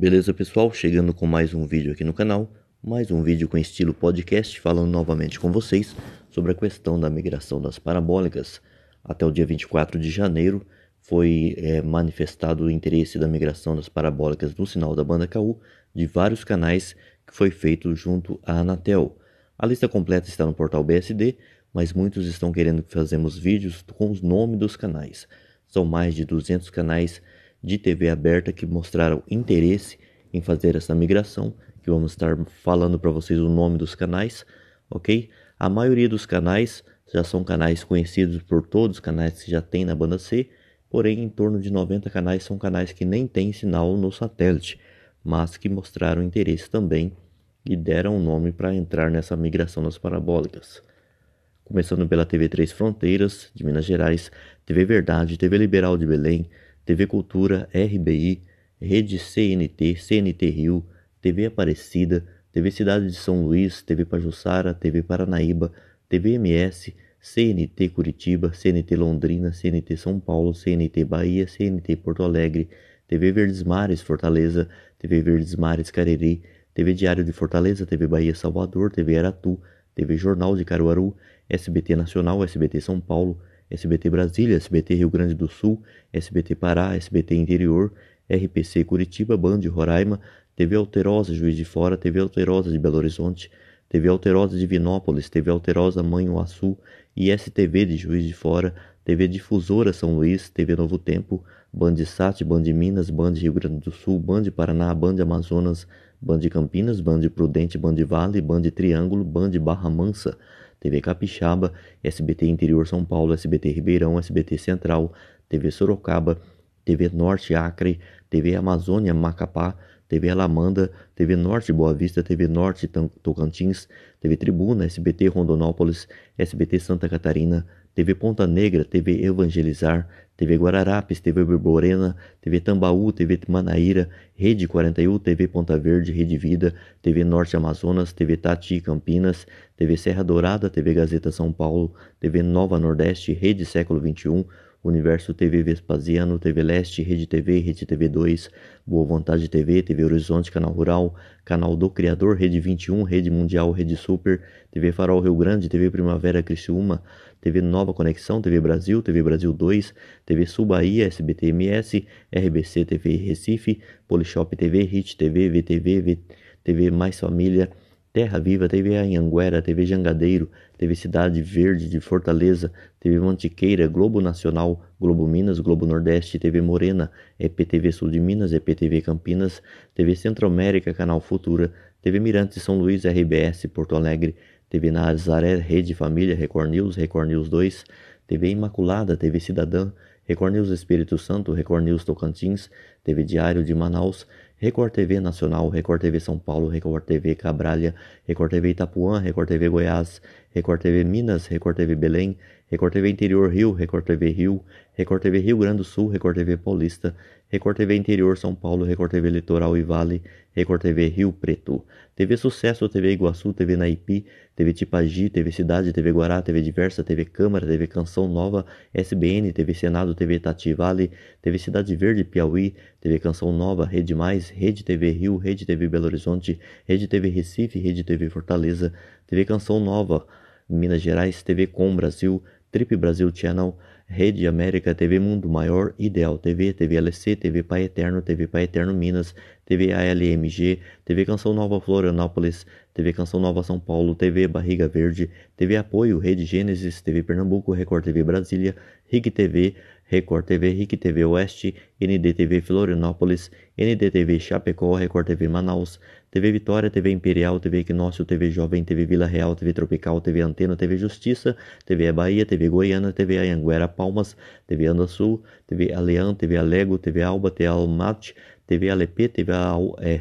Beleza, pessoal? Chegando com mais um vídeo aqui no canal, mais um vídeo com estilo podcast, falando novamente com vocês sobre a questão da migração das parabólicas. Até o dia 24 de janeiro foi é, manifestado o interesse da migração das parabólicas do sinal da banda KU de vários canais que foi feito junto à Anatel. A lista completa está no portal BSD, mas muitos estão querendo que fazemos vídeos com os nomes dos canais. São mais de 200 canais de TV aberta que mostraram interesse em fazer essa migração, que vamos estar falando para vocês o nome dos canais, ok? A maioria dos canais já são canais conhecidos por todos, canais que já tem na banda C, porém em torno de 90 canais são canais que nem têm sinal no satélite, mas que mostraram interesse também e deram o nome para entrar nessa migração das parabólicas. Começando pela TV Três Fronteiras, de Minas Gerais, TV Verdade, TV Liberal de Belém, TV Cultura, RBI, Rede CNT, CNT Rio, TV Aparecida, TV Cidade de São Luís, TV Pajussara, TV Paranaíba, TV MS, CNT Curitiba, CNT Londrina, CNT São Paulo, CNT Bahia, CNT Porto Alegre, TV Verdes Mares Fortaleza, TV Verdes Mares Cariri, TV Diário de Fortaleza, TV Bahia Salvador, TV Aratu, TV Jornal de Caruaru, SBT Nacional, SBT São Paulo, SBT Brasília, SBT Rio Grande do Sul, SBT Pará, SBT Interior, RPC Curitiba, Band Roraima, TV Alterosa Juiz de Fora, TV Alterosa de Belo Horizonte, TV Alterosa Divinópolis, TV Alterosa Manhuaçu, ISTV de Juiz de Fora, TV Difusora São Luís, TV Novo Tempo, Band Sat, Band Minas, Band Rio Grande do Sul, Band Paraná, Band Amazonas, Band Campinas, Band Prudente, Band Vale, Band Triângulo, Band Barra Mansa, TV Capixaba, SBT Interior São Paulo, SBT Ribeirão, SBT Central, TV Sorocaba, TV Norte Acre, TV Amazônia Macapá, TV Alamanda, TV Norte Boa Vista, TV Norte Tocantins, TV Tribuna, SBT Rondonópolis, SBT Santa Catarina, TV Ponta Negra, TV Evangelizar, TV Guararapes, TV Borborena, TV Tambaú, TV Manaíra, Rede 41, TV Ponta Verde, Rede Vida, TV Norte Amazonas, TV Tati Campinas, TV Serra Dourada, TV Gazeta São Paulo, TV Nova Nordeste, Rede Século 21, Universo TV Vespasiano, TV Leste, Rede TV, Rede TV 2, Boa Vontade TV, TV Horizonte, Canal Rural, Canal do Criador, Rede 21, Rede Mundial, Rede Super, TV Farol Rio Grande, TV Primavera Criciúma, TV Nova Conexão, TV Brasil, TV Brasil 2, TV Sul Bahia, SBTMS, RBC TV Recife, Polishop TV, Hit TV, VTV, v... TV Mais Família, Terra Viva, TV Anhanguera, TV Jangadeiro, TV Cidade Verde de Fortaleza, TV Mantiqueira, Globo Nacional, Globo Minas, Globo Nordeste, TV Morena, EPTV Sul de Minas, EPTV Campinas, TV Centro-América, Canal Futura, TV Mirante São Luís, RBS Porto Alegre, TV Nazaré, Rede Família, Record News, Record News 2, TV Imaculada, TV Cidadã, Record News Espírito Santo, Record News Tocantins, TV Diário de Manaus, Record TV Nacional, Record TV São Paulo, Record TV Cabralha, Record TV Itapuã, Record TV Goiás, Record TV Minas, Record TV Belém, Record TV Interior Rio, Record TV Rio, Record TV Rio Grande do Sul, Record TV Paulista, Record TV Interior São Paulo, Record TV Litoral e Vale, Record TV Rio Preto, TV Sucesso, TV Iguaçu, TV Naipi, TV Tipagi, TV Cidade, TV Guará, TV Diversa, TV Câmara, TV Canção Nova, SBN, TV Senado, TV Itati Vale, TV Cidade Verde Piauí, TV Canção Nova, Rede Mais, Rede TV Rio, Rede TV Belo Horizonte, Rede TV Recife, Rede TV Fortaleza, TV Canção Nova, Minas Gerais, TV Com Brasil, Trip Brasil Channel, Rede América, TV Mundo Maior, Ideal TV, TV LC, TV Pai Eterno, TV Pai Eterno Minas, TV ALMG, TV Canção Nova Florianópolis, TV Canção Nova São Paulo, TV Barriga Verde, TV Apoio, Rede Gênesis, TV Pernambuco, Record TV Brasília, RIG TV, Record TV, RIC TV Oeste, NDTV Florianópolis, NDTV Chapecó, Record TV Manaus, TV Vitória, TV Imperial, TV Equinócio, TV Jovem, TV Vila Real, TV Tropical, TV Antena, TV Justiça, TV Bahia, TV Goiânia, TV Anhanguera Palmas, TV Anda Sul, TV Alean, TV Alego, TV Alba, TV Almate, TV Alepê, TV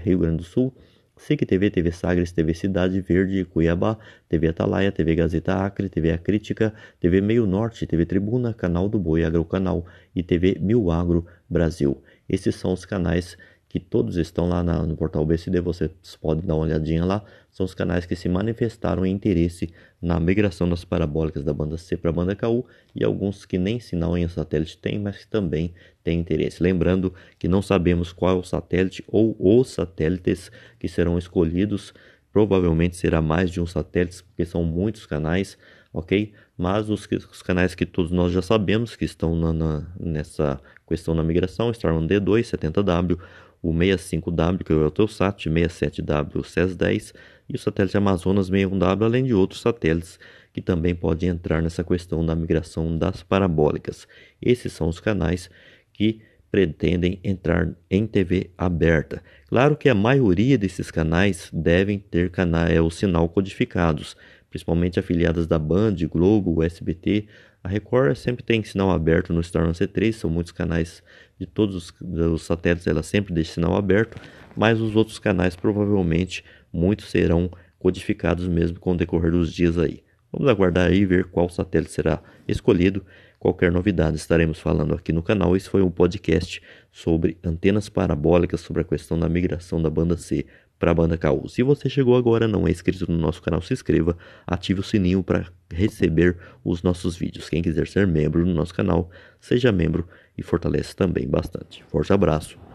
Rio Grande do Sul, SIC TV, TV Sagres, TV Cidade Verde, Cuiabá, TV Atalaia, TV Gazeta Acre, TV A Crítica, TV Meio Norte, TV Tribuna, Canal do Boi Agrocanal e TV Mil Agro Brasil. Esses são os canais que todos estão lá na, no portal BCD, vocês podem dar uma olhadinha lá. São os canais que se manifestaram em interesse na migração das parabólicas da banda C para a banda KU e alguns que nem sinal em satélite tem, mas que também têm interesse. Lembrando que não sabemos qual é satélite ou os satélites que serão escolhidos. Provavelmente será mais de um satélite, porque são muitos canais, ok? Mas os, os canais que todos nós já sabemos que estão na, na, nessa questão da migração, Starman D2, 70W, o 65W, que é o Eutelsat, 67W, o SES-10 e o satélite Amazonas 61W, além de outros satélites que também podem entrar nessa questão da migração das parabólicas. Esses são os canais que pretendem entrar em TV aberta. Claro que a maioria desses canais devem ter canal, é, o sinal codificados principalmente afiliadas da Band, Globo, SBT. A Record sempre tem sinal aberto no Star 3 são muitos canais de todos os, os satélites, ela sempre deixa sinal aberto, mas os outros canais provavelmente muitos serão codificados mesmo com o decorrer dos dias aí. Vamos aguardar aí ver qual satélite será escolhido. Qualquer novidade estaremos falando aqui no canal. Esse foi um podcast sobre antenas parabólicas, sobre a questão da migração da banda C para a banda KU. Se você chegou agora não é inscrito no nosso canal, se inscreva, ative o sininho para receber os nossos vídeos. Quem quiser ser membro do nosso canal, seja membro e fortalece também bastante. Forte abraço.